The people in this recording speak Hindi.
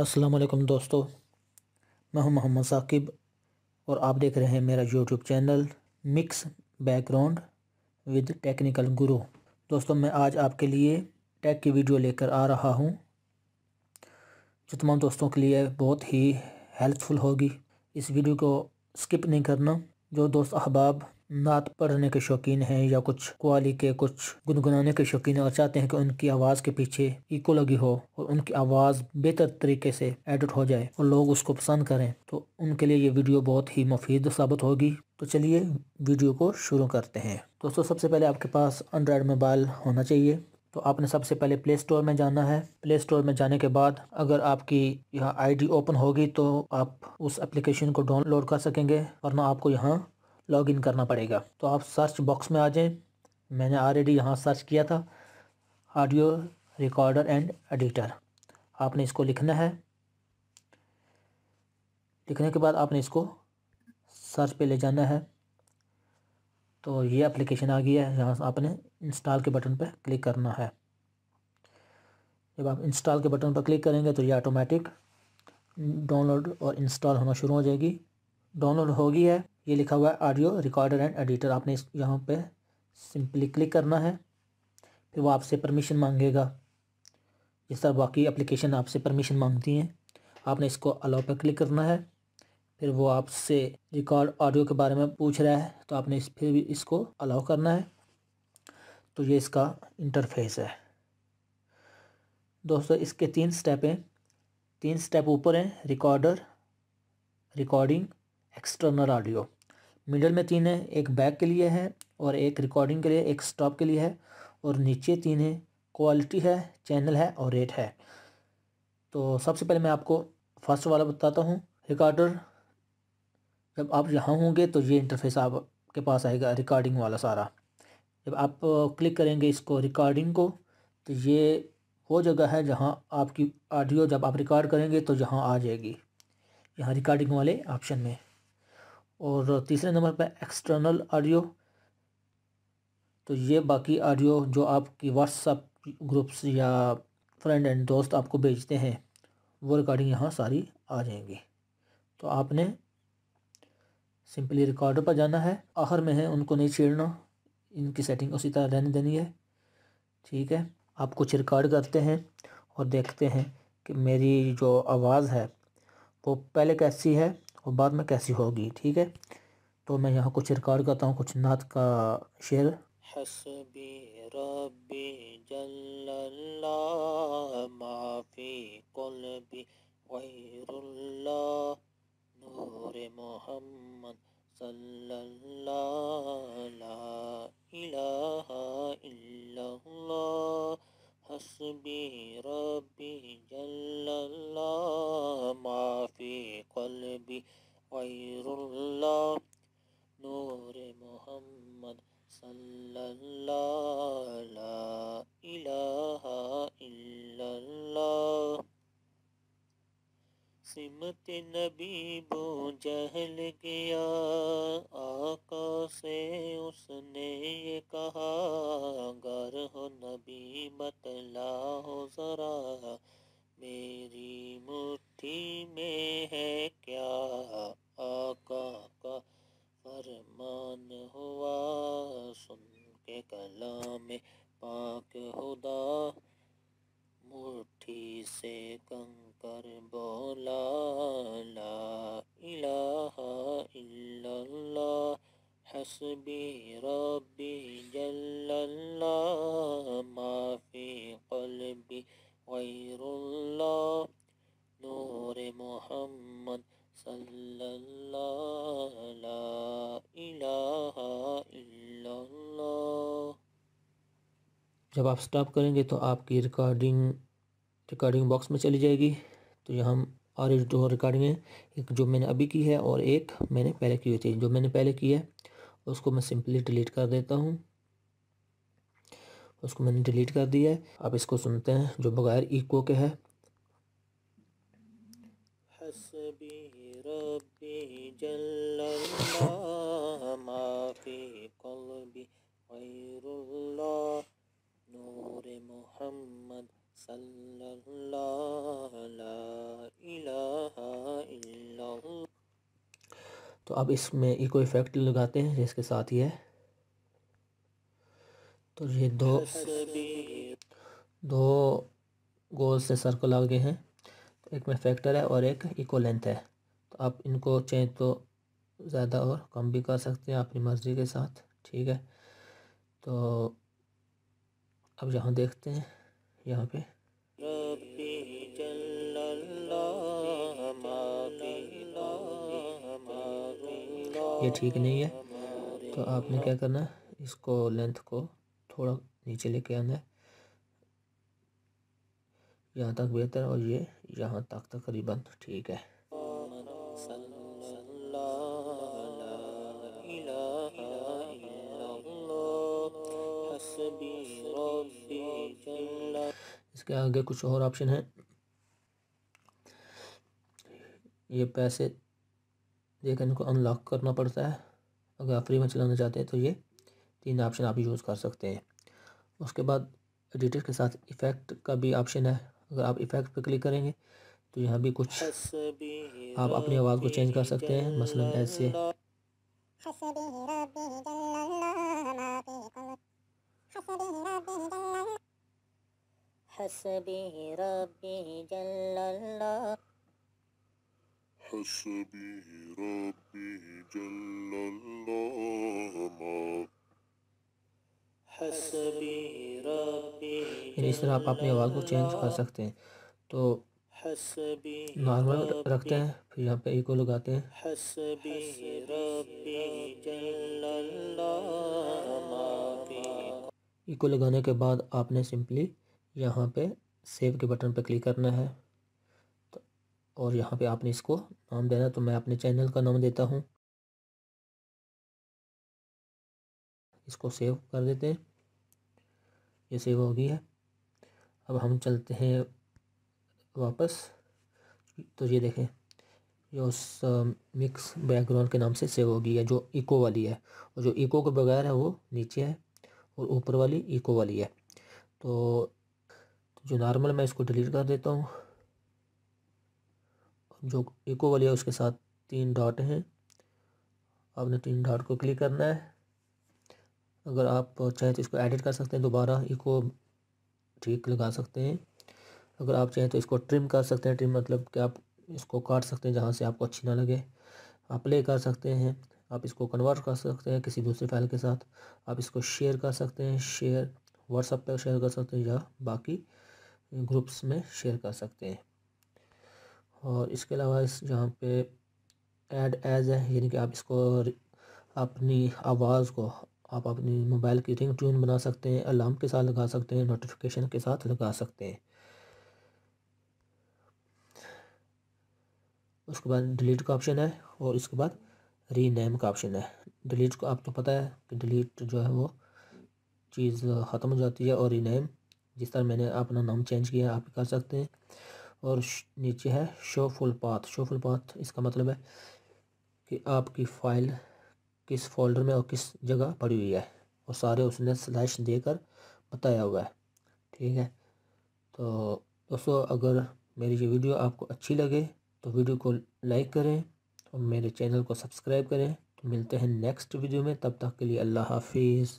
वालेकुम दोस्तों मैं हूं मोहम्मद साकिब और आप देख रहे हैं मेरा YouTube channel Mix Background with Technical Guru दोस्तों मैं आज आपके लिए टेक की वीडियो लेकर आ रहा हूं जो तमाम दोस्तों के लिए बहुत ही हेल्पफुल होगी इस वीडियो को स्किप नहीं करना जो दोस्त अहबाब नात पढ़ने के शौकीन हैं या कुछ कुआली के कुछ गुनगुनाने के शौकीन हैं और चाहते हैं कि उनकी आवाज़ के पीछे इको लगी हो और उनकी आवाज़ बेहतर तरीके से एडिट हो जाए और लोग उसको पसंद करें तो उनके लिए ये वीडियो बहुत ही मुफीद साबित होगी तो चलिए वीडियो को शुरू करते हैं दोस्तों सबसे पहले आपके पास एंड्रॉयड मोबाइल होना चाहिए तो आपने सबसे पहले प्ले स्टोर में जाना है प्ले स्टोर में जाने के बाद अगर आपकी यहाँ आईडी ओपन होगी तो आप उस एप्लीकेशन को डाउनलोड कर सकेंगे वरना आपको यहाँ लॉगिन करना पड़ेगा तो आप सर्च बॉक्स में आ जाएं मैंने ऑलरेडी यहाँ सर्च किया था ऑडियो रिकॉर्डर एंड एडिटर आपने इसको लिखना है लिखने के बाद आपने इसको सर्च पे ले जाना है तो ये एप्लीकेशन आ गया है यहाँ आपने इंस्टॉल के बटन पर क्लिक करना है जब आप इंस्टॉल के बटन पर क्लिक करेंगे तो ये ऑटोमेटिक डाउनलोड और इंस्टॉल होना शुरू हो जाएगी डाउनलोड होगी है ये लिखा हुआ है ऑडियो रिकॉर्डर एंड एडिटर आपने इस यहाँ पर सिंपली क्लिक करना है फिर वो आपसे परमिशन मांगेगा जिस तरह बाकी एप्लीकेशन आपसे परमिशन मांगती हैं आपने इसको अलाउ पर क्लिक करना है फिर वो आपसे रिकॉर्ड ऑडियो के बारे में पूछ रहा है तो आपने इस फिर भी इसको अलाउ करना है तो ये इसका इंटरफेस है दोस्तों इसके तीन स्टेप हैं तीन स्टेप ऊपर हैं recorder recording external audio middle में तीन है एक बैक के लिए है और एक रिकॉर्डिंग के लिए एक स्टॉप के लिए है और नीचे तीन है क्वालिटी है चैनल है और रेट है तो सबसे पहले मैं आपको फर्स्ट वाला बताता हूँ रिकॉर्डर जब आप यहाँ होंगे तो ये इंटरफेस आपके पास आएगा रिकॉर्डिंग वाला सारा जब आप क्लिक करेंगे इसको रिकॉर्डिंग को तो ये वो जगह है जहाँ आपकी ऑडियो जब आप रिकॉर्ड करेंगे तो यहाँ आ जाएगी यहाँ रिकॉर्डिंग वाले ऑप्शन में और तीसरे नंबर पर एक्सटर्नल ऑडियो तो ये बाकी ऑडियो जो आपकी व्हाट्सअप ग्रुप्स या फ्रेंड एंड दोस्त आपको भेजते हैं वो रिकॉर्डिंग यहाँ सारी आ जाएंगी तो आपने सिंपली रिकॉर्डर पर जाना है आखिर में है उनको नहीं छेड़ना इनकी सेटिंग उसी तरह रहने देनी है ठीक है आप कुछ रिकॉर्ड करते हैं और देखते हैं कि मेरी जो आवाज़ है वो पहले कैसी है और बाद में कैसी होगी ठीक है तो मैं यहाँ कुछ रिकॉर्ड करता हूँ कुछ नात का शेर हसबी नूर मोहम्मद सल्लल्लाहु सिमत नबी बो जहल गया आका से उसने ये कहा गर हो नबी बतला हो जरा मेरी मुट्ठी में है क्या आका का फरमान हुआ सुन के कलाम पाक खुदा मुट्ठी से कंकर बोला ला इला हसबी रबी जल्ला जब आप स्टॉप करेंगे तो आपकी रिकॉर्डिंग रिकॉर्डिंग बॉक्स में चली जाएगी तो यहाँ और जो रिकॉर्डिंग है एक जो मैंने अभी की है और एक मैंने पहले की हुई थी जो मैंने पहले की है उसको मैं सिंपली डिलीट कर देता हूँ उसको मैंने डिलीट कर दिया है आप इसको सुनते हैं जो बगैर इको के है नूर मोहम्मद तो अब इसमें इको इफेक्ट लगाते हैं जिसके साथ ही है तो ये दो दो गोल से सर्कल आ गए हैं तो एक में फैक्टर है और एक इको लेंथ है तो आप इनको चेंज तो ज़्यादा और कम भी कर सकते हैं अपनी मर्ज़ी के साथ ठीक है तो अब यहाँ देखते हैं यहाँ पे ये ठीक नहीं है तो आपने क्या करना है इसको लेंथ को थोड़ा नीचे लेके आना है यहाँ तक बेहतर और ये यहाँ तक तकरीबन ठीक है इसके आगे कुछ और ऑप्शन है ये पैसे देकर इनको अनलॉक करना पड़ता है अगर आप फ्री में चलाना चाहते हैं तो ये तीन ऑप्शन आप यूज़ कर सकते हैं उसके बाद एडिटर के साथ इफ़ेक्ट का भी ऑप्शन है अगर आप इफ़ेक्ट पर क्लिक करेंगे तो यहाँ भी कुछ आप अपनी आवाज़ को चेंज कर सकते हैं मसलन ऐसे حسبي ربي جل الله حسبي ربي جل الله ما حسبي ربي इस तरह आप अपनी आवाज़ को चेंज कर सकते हैं तो नॉर्मल रखते हैं फिर यहाँ पे इको लगाते हैं इको लगाने के बाद आपने सिंपली यहाँ पे सेव के बटन पे क्लिक करना है तो और यहाँ पे आपने इसको नाम देना तो मैं अपने चैनल का नाम देता हूँ इसको सेव कर देते हैं ये सेव हो गई है अब हम चलते हैं वापस तो ये देखें ये उस मिक्स बैकग्राउंड के नाम से सेव हो गई है जो इको वाली है और जो इको के बगैर है वो नीचे है और ऊपर वाली इको वाली है तो जो नॉर्मल मैं इसको डिलीट कर देता हूँ जो इको वाली है उसके साथ तीन डॉट हैं आपने तीन डॉट को क्लिक करना है अगर आप चाहें तो इसको एडिट कर सकते हैं दोबारा इको ठीक लगा सकते हैं अगर आप चाहें तो इसको ट्रिम कर सकते हैं ट्रिम मतलब कि आप इसको काट सकते हैं जहाँ से आपको अच्छी ना लगे आप प्ले कर सकते हैं आप इसको कन्वर्ट कर सकते हैं किसी दूसरे फाइल के साथ आप इसको शेयर कर सकते हैं शेयर व्हाट्सअप पर शेयर कर सकते हैं या बाकी ग्रुप्स में शेयर कर सकते हैं और इसके अलावा इस जहाँ पे ऐड एज है यानी कि आप इसको अपनी आवाज़ को आप अपनी मोबाइल की रिंग ट्यून बना सकते हैं अलार्म के साथ लगा सकते हैं नोटिफिकेशन के साथ लगा सकते हैं उसके बाद डिलीट का ऑप्शन है और इसके बाद री नेम का ऑप्शन है डिलीट को आपको पता है कि डिलीट जो है वो चीज़ ख़त्म हो जाती है और री नेम जिस तरह मैंने अपना नाम चेंज किया आप कर सकते हैं और नीचे है show full path show full path इसका मतलब है कि आपकी फ़ाइल किस फोल्डर में और किस जगह पड़ी हुई है और सारे उसने स्लैश देकर बताया हुआ है ठीक है तो दोस्तों अगर मेरी ये वीडियो आपको अच्छी लगे तो वीडियो को लाइक करें तो मेरे चैनल को सब्सक्राइब करें तो मिलते हैं नेक्स्ट वीडियो में तब तक के लिए अल्लाह हाफिज़